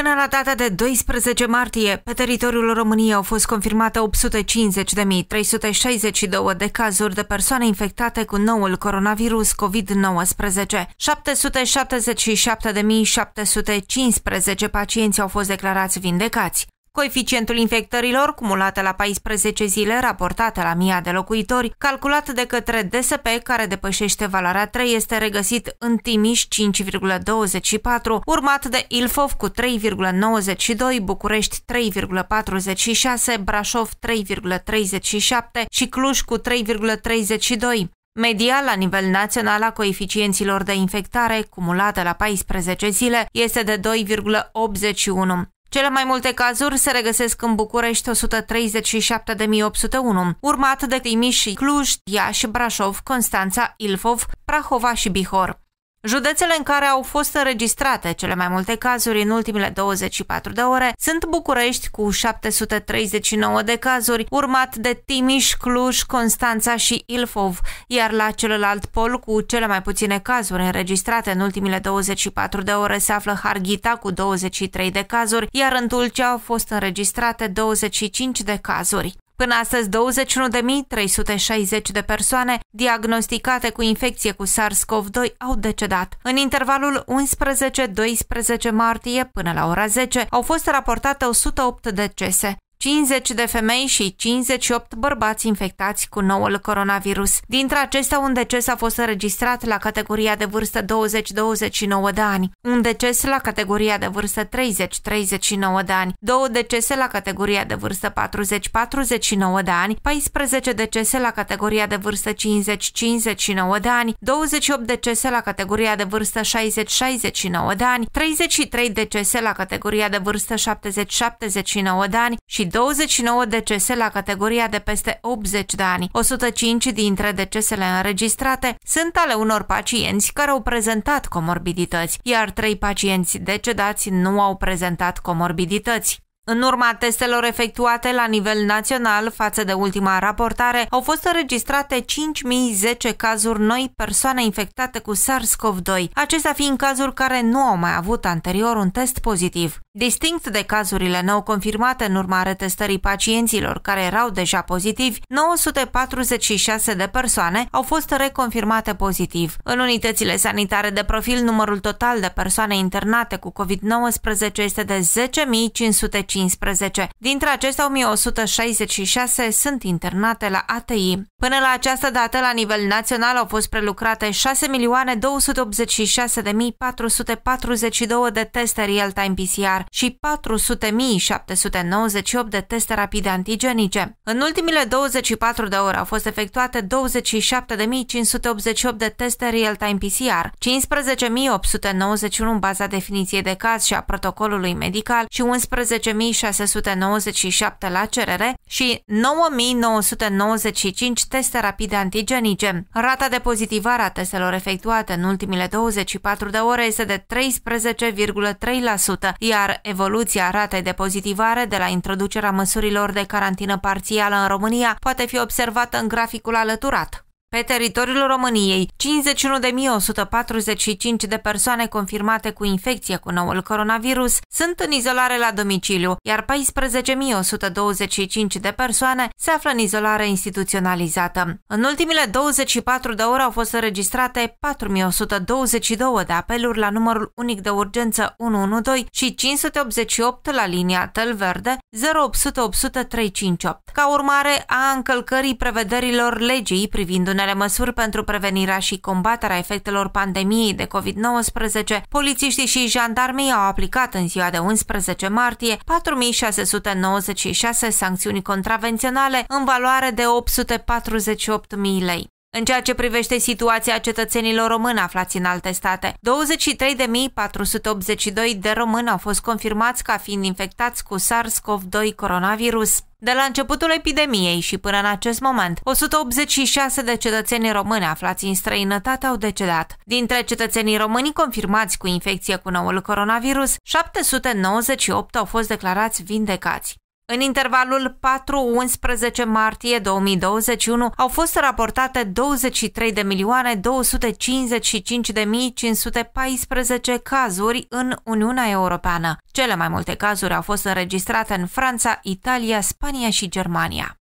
Până la data de 12 martie, pe teritoriul României au fost confirmate 850.362 de cazuri de persoane infectate cu noul coronavirus COVID-19. 777.715 pacienți au fost declarați vindecați. Coeficientul infectărilor, cumulată la 14 zile, raportată la 1000 de locuitori, calculat de către DSP, care depășește valoarea 3, este regăsit în Timiș 5,24, urmat de Ilfov cu 3,92, București 3,46, Brașov 3,37 și Cluj cu 3,32. Media la nivel național a coeficienților de infectare cumulată la 14 zile este de 2,81. Cele mai multe cazuri se regăsesc în București 137.801, urmat de Timiș, Cluj, Iași, Brașov, Constanța, Ilfov, Prahova și Bihor. Județele în care au fost înregistrate cele mai multe cazuri în ultimele 24 de ore sunt București cu 739 de cazuri, urmat de Timiș, Cluj, Constanța și Ilfov, iar la celălalt pol cu cele mai puține cazuri înregistrate în ultimele 24 de ore se află Harghita cu 23 de cazuri, iar în Tulcea au fost înregistrate 25 de cazuri. Până astăzi, 21.360 de persoane diagnosticate cu infecție cu SARS-CoV-2 au decedat. În intervalul 11-12 martie până la ora 10 au fost raportate 108 decese. 50 de femei și 58 bărbați infectați cu noul coronavirus. Dintre acestea, un deces a fost înregistrat la categoria de vârstă 20-29 de ani, un deces la categoria de vârstă 30-39 de ani, două decese la categoria de vârstă 40-49 de ani, 14 decese la categoria de vârstă 50-59 de ani, 28 decese la categoria de vârstă 60-69 de ani, 33 decese la categoria de vârstă 70-79 de ani și 29 decese la categoria de peste 80 de ani. 105 dintre decesele înregistrate sunt ale unor pacienți care au prezentat comorbidități, iar 3 pacienți decedați nu au prezentat comorbidități. În urma testelor efectuate la nivel național față de ultima raportare, au fost înregistrate 5010 cazuri noi persoane infectate cu SARS-CoV-2, acestea fiind cazuri care nu au mai avut anterior un test pozitiv. Distinct de cazurile nou confirmate în urma retestării pacienților care erau deja pozitivi, 946 de persoane au fost reconfirmate pozitiv. În unitățile sanitare de profil, numărul total de persoane internate cu COVID-19 este de 10.515. Dintre acestea, 1.166 sunt internate la ATI. Până la această dată, la nivel național, au fost prelucrate 6.286.442 de teste real-time PCR și 400.798 de teste rapide antigenice. În ultimile 24 de ore au fost efectuate 27.588 de teste real-time PCR, 15.891 în baza definiției de caz și a protocolului medical și 11.697 la cerere și 9.995 teste rapide antigenice. Rata de pozitivare a testelor efectuate în ultimile 24 de ore este de 13,3%, iar evoluția ratei de pozitivare de la introducerea măsurilor de carantină parțială în România poate fi observată în graficul alăturat. Pe teritoriul României, 51.145 de persoane confirmate cu infecție cu noul coronavirus sunt în izolare la domiciliu, iar 14.125 de persoane se află în izolare instituționalizată. În ultimile 24 de ore au fost înregistrate 4.122 de apeluri la numărul unic de urgență 112 și 588 la linia Tel Verde 0800 358, ca urmare a încălcării prevederilor legii privind un unele măsuri pentru prevenirea și combaterea efectelor pandemiei de COVID-19, polițiștii și jandarmii au aplicat în ziua de 11 martie 4696 sancțiuni contravenționale în valoare de 848.000 lei. În ceea ce privește situația cetățenilor români aflați în alte state, 23.482 de români au fost confirmați ca fiind infectați cu SARS-CoV-2 coronavirus. De la începutul epidemiei și până în acest moment, 186 de cetățeni români aflați în străinătate au decedat. Dintre cetățenii români confirmați cu infecție cu noul coronavirus, 798 au fost declarați vindecați. În intervalul 4-11 martie 2021 au fost raportate 23 de milioane 255 de 514 cazuri în Uniunea Europeană. Cele mai multe cazuri au fost înregistrate în Franța, Italia, Spania și Germania.